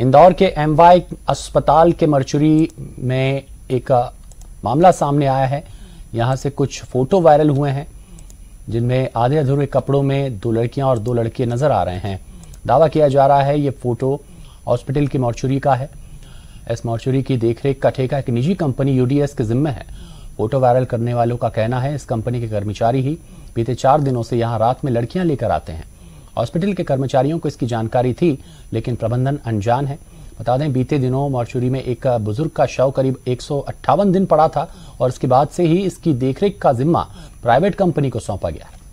इंदौर के वाई अस्पताल के मर्चुरी में एक मामला सामने आया है यहां से कुछ फोटो वायरल हुए हैं जिनमें आधे अधूरे कपड़ों में दो लड़कियां और दो लड़के नजर आ रहे हैं दावा किया जा रहा है ये फोटो हॉस्पिटल की मॉर्चुरी का है इस मॉर्चुरी की देखरेख का ठेका एक निजी कंपनी यूडीएस के जिम्मे है फोटो वायरल करने वालों का कहना है इस कंपनी के कर्मचारी ही बीते चार दिनों से यहाँ रात में लड़कियां लेकर आते हैं हॉस्पिटल के कर्मचारियों को इसकी जानकारी थी लेकिन प्रबंधन अनजान है बता दें बीते दिनों मॉर्चुरी में एक बुजुर्ग का शव करीब एक दिन पड़ा था और इसके बाद से ही इसकी देखरेख का जिम्मा प्राइवेट कंपनी को सौंपा गया है